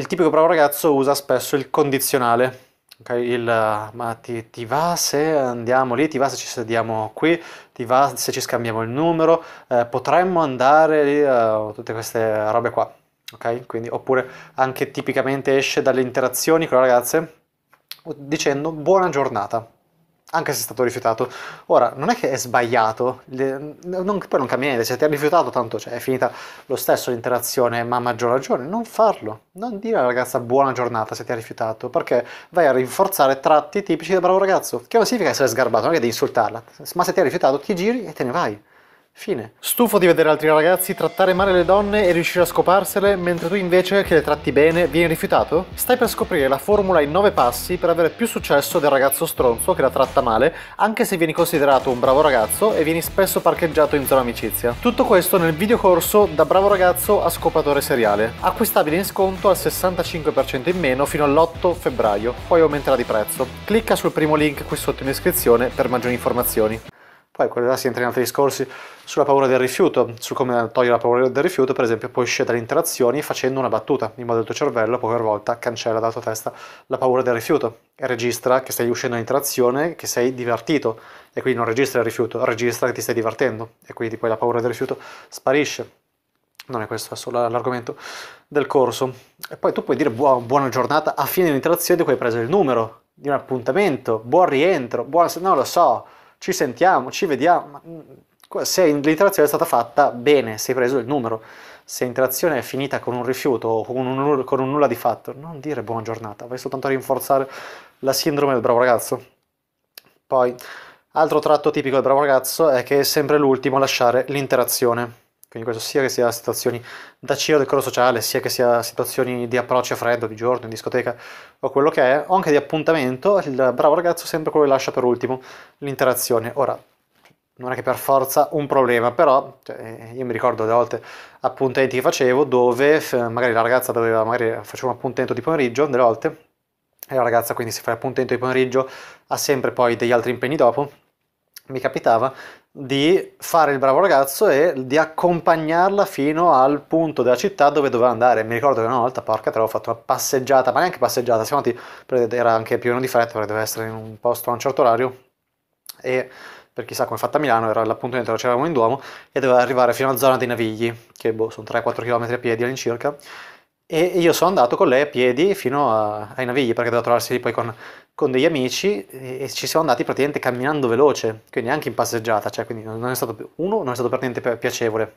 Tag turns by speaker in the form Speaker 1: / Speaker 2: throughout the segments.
Speaker 1: il tipico bravo ragazzo usa spesso il condizionale. Okay, il eh, ma ti, ti, va se andiamo lì, ti va se ci sediamo qui, ti va se ci scambiamo il numero, eh, potremmo andare lì, eh, tutte queste robe qua. Okay? Quindi, oppure anche tipicamente esce dalle interazioni con le ragazze dicendo buona giornata anche se è stato rifiutato. Ora, non è che è sbagliato, non, poi non cambia niente, se ti ha rifiutato tanto cioè, è finita lo stesso l'interazione, ma a maggior ragione non farlo, non dire alla ragazza buona giornata se ti ha rifiutato, perché vai a rinforzare tratti tipici del bravo ragazzo, che non significa essere sgarbato, non è che devi insultarla, ma se ti ha rifiutato ti giri e te ne vai. Fine. Stufo di vedere altri ragazzi trattare male le donne e riuscire a scoparsele, mentre tu invece, che le tratti bene, vieni rifiutato? Stai per scoprire la formula in 9 passi per avere più successo del ragazzo stronzo che la tratta male, anche se vieni considerato un bravo ragazzo e vieni spesso parcheggiato in zona amicizia. Tutto questo nel videocorso Da bravo ragazzo a scopatore seriale, acquistabile in sconto al 65% in meno fino all'8 febbraio, poi aumenterà di prezzo. Clicca sul primo link qui sotto in descrizione per maggiori informazioni. Poi quello là si entra in altri discorsi sulla paura del rifiuto, su come togliere la paura del rifiuto, per esempio puoi uscire dalle interazioni facendo una battuta, in modo che il tuo cervello poi per volta cancella dalla tua testa la paura del rifiuto e registra che stai uscendo dall'interazione, che sei divertito e quindi non registra il rifiuto, registra che ti stai divertendo e quindi poi la paura del rifiuto sparisce. Non è questo, è solo l'argomento del corso. E poi tu puoi dire buona giornata a fine dell'interazione un'interazione di cui hai preso il numero, di un appuntamento, buon rientro, buon... non lo so ci sentiamo, ci vediamo. Mm, se l'interazione è stata fatta, bene, sei preso il numero. Se l'interazione è finita con un rifiuto o con un, con un nulla di fatto, non dire buona giornata, vai soltanto a rinforzare la sindrome del bravo ragazzo. Poi, altro tratto tipico del bravo ragazzo è che è sempre l'ultimo a lasciare l'interazione quindi questo sia che sia situazioni da CIO del coro sociale, sia che sia situazioni di approccio a freddo, di giorno, in discoteca o quello che è, o anche di appuntamento, il bravo ragazzo è sempre quello che lascia per ultimo l'interazione. Ora, non è che per forza un problema, però cioè, eh, io mi ricordo delle volte appuntamenti che facevo dove magari la ragazza doveva, magari faceva un appuntamento di pomeriggio, delle volte, e la ragazza quindi se fa l'appuntamento di pomeriggio, ha sempre poi degli altri impegni dopo, mi capitava di fare il bravo ragazzo e di accompagnarla fino al punto della città dove doveva andare. Mi ricordo che una volta, porca, ho fatto una passeggiata, ma neanche passeggiata, siamo andati, era anche più o meno di fretta perché doveva essere in un posto a un certo orario e per chissà come è fatta a Milano, era l'appuntamento che c'eravamo in Duomo e doveva arrivare fino alla zona dei Navigli, che boh, sono 3-4 km a piedi all'incirca e io sono andato con lei a piedi fino a, ai Navigli perché dovevo trovarsi lì poi con, con degli amici e, e, ci siamo andati praticamente camminando veloce, quindi anche in passeggiata, cioè quindi non è stato, uno, non è stato per niente piacevole,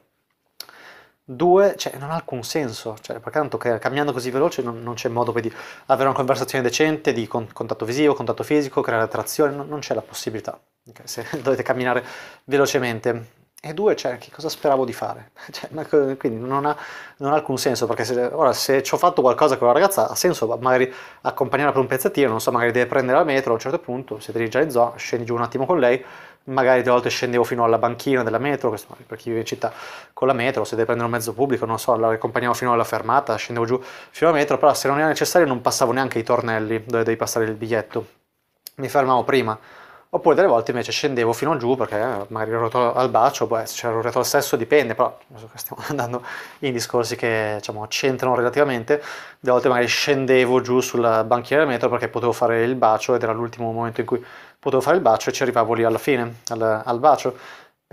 Speaker 1: due, cioè, non ha alcun senso, cioè, perché tanto camminando così veloce non, non c'è modo poi di avere una conversazione decente, di con, contatto visivo, contatto fisico, creare attrazione, non, non c'è la possibilità, okay, se dovete camminare velocemente. E due, cioè, che cosa speravo di fare? Cioè, ma, quindi non ha, non ha, alcun senso, perché se, ora se ci ho fatto qualcosa con la ragazza ha senso magari accompagnarla per un pezzettino, non so, magari deve prendere la metro a un certo punto, siete lì già in zona, scendi giù un attimo con lei, magari delle volte scendevo fino alla banchina della metro, questo per chi vive in città con la metro, se deve prendere un mezzo pubblico, non so, la accompagnavo fino alla fermata, scendevo giù fino alla metro, però se non era necessario non passavo neanche i tornelli dove devi passare il biglietto, mi fermavo prima Oppure delle volte invece scendevo fino giù perché magari ero al bacio, beh, se c'era un retro al sesso dipende, però stiamo andando in discorsi che diciamo, c'entrano relativamente. Delle volte magari scendevo giù sulla banchiera del metro perché potevo fare il bacio ed era l'ultimo momento in cui potevo fare il bacio e ci arrivavo lì alla fine, al, al bacio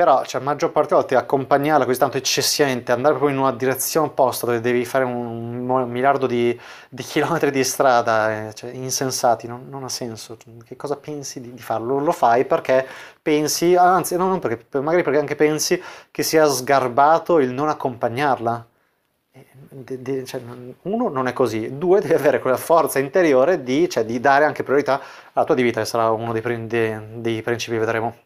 Speaker 1: però cioè, la maggior parte delle volte accompagnarla così tanto eccessivamente, andare proprio in una direzione opposta dove devi fare un, un miliardo di, di, chilometri di strada, eh, cioè, insensati, non, non, ha senso. Che cosa pensi di, di farlo? Lo fai perché pensi, anzi, no, non perché, magari perché anche pensi che sia sgarbato il non accompagnarla. Eh, de, de, cioè, uno non è così, due devi avere quella forza interiore di, cioè, di, dare anche priorità alla tua vita, che sarà uno dei, dei, dei principi che vedremo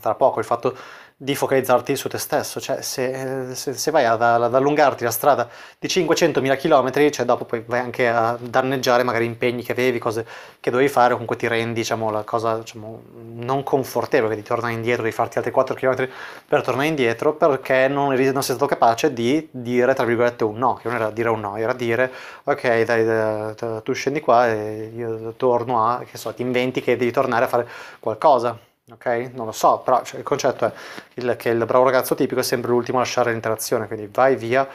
Speaker 1: tra poco, il fatto di focalizzarti su te stesso, cioè se, eh, se, se vai ad, ad, allungarti la strada di 500.000 km, cioè dopo poi vai anche a danneggiare magari impegni che avevi, cose che dovevi fare, o comunque ti rendi diciamo, la cosa diciamo, non confortevole di tornare indietro, di farti altri 4 km per tornare indietro, perché non, eri, non sei stato capace di dire, tra virgolette, un no, che non era dire un no, era dire, ok dai, dai tu scendi qua e io torno a, che so, ti inventi che devi tornare a fare qualcosa ok? Non lo so, però cioè, il concetto è il, che il bravo ragazzo tipico è sempre l'ultimo a lasciare l'interazione, quindi vai via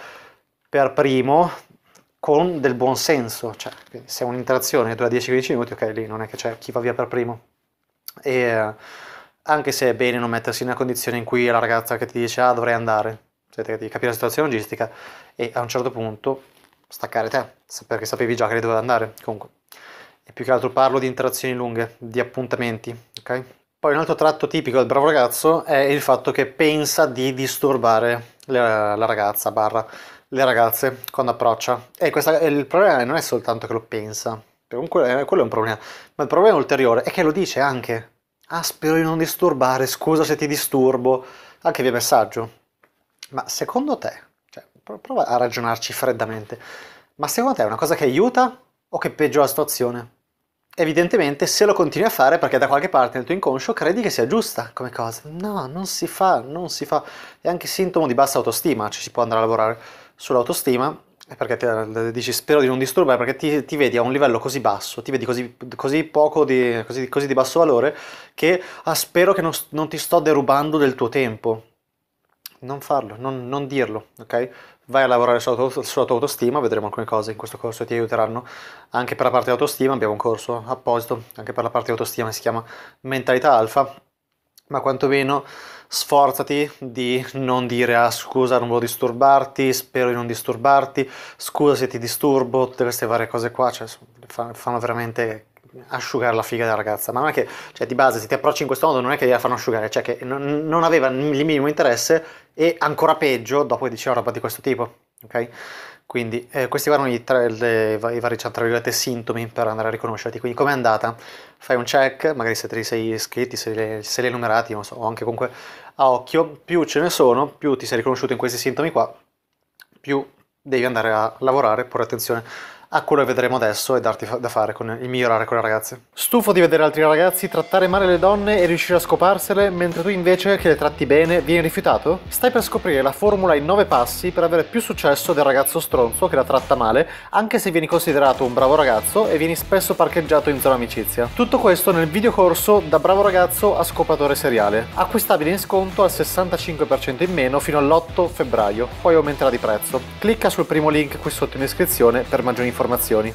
Speaker 1: per primo con del buon senso, cioè se un'interazione dura 10-15 minuti, ok, lì non è che c'è chi va via per primo. E eh, anche se è bene non mettersi in una condizione in cui la ragazza che ti dice ah dovrei andare, cioè devi capire la situazione logistica e a un certo punto staccare te, perché sapevi già che lei doveva andare, comunque. E più che altro parlo di interazioni lunghe, di appuntamenti, ok? Poi un altro tratto tipico del bravo ragazzo è il fatto che pensa di disturbare la, la ragazza, barra, le ragazze quando approccia. E questa, il problema non è soltanto che lo pensa, comunque eh, quello è un problema, ma il problema ulteriore è che lo dice anche. Ah, spero di non disturbare, scusa se ti disturbo, anche via messaggio. Ma secondo te, cioè, prova a ragionarci freddamente, ma secondo te è una cosa che aiuta o che peggiora la situazione? evidentemente se lo continui a fare perché da qualche parte nel tuo inconscio credi che sia giusta come cosa. No, non si fa, non si fa. È anche sintomo di bassa autostima, ci si può andare a lavorare sull'autostima perché ti, eh, dici spero di non disturbare perché ti, ti, vedi a un livello così basso, ti vedi così, così poco di, così, così di, basso valore che ah, spero che non, non, ti sto derubando del tuo tempo. Non farlo, non, non dirlo, ok? vai a lavorare sulla tua, autostima, vedremo alcune cose in questo corso che ti aiuteranno. Anche per la parte autostima abbiamo un corso apposito, anche per la parte autostima si chiama Mentalità Alfa, ma quantomeno sforzati di non dire ah scusa non voglio disturbarti, spero di non disturbarti, scusa se ti disturbo, tutte queste varie cose qua cioè, fanno veramente asciugare la figa della ragazza, ma non è che, cioè di base se ti approcci in questo modo non è che gliela fanno asciugare, cioè che non, non aveva il minimo interesse e ancora peggio dopo che diceva roba di questo tipo, ok? Quindi eh, questi erano i, tre, le, i vari cioè, sintomi per andare a riconoscerti. Quindi com'è andata? Fai un check, magari se te li sei iscritti, se li, hai numerati, non so, o anche comunque a occhio, più ce ne sono, più ti sei riconosciuto in questi sintomi qua, più devi andare a lavorare, porre attenzione a quello che vedremo adesso e darti da fare con il migliorare con le ragazze. Stufo di vedere altri ragazzi trattare male le donne e riuscire a scoparsele, mentre tu invece che le tratti bene vieni rifiutato? Stai per scoprire la formula in 9 passi per avere più successo del ragazzo stronzo che la tratta male, anche se vieni considerato un bravo ragazzo e vieni spesso parcheggiato in zona amicizia. Tutto questo nel video corso da bravo ragazzo a scopatore seriale, acquistabile in sconto al 65% in meno fino all'8 febbraio, poi aumenterà di prezzo. Clicca sul primo link qui sotto in descrizione per maggiori informazioni informazioni.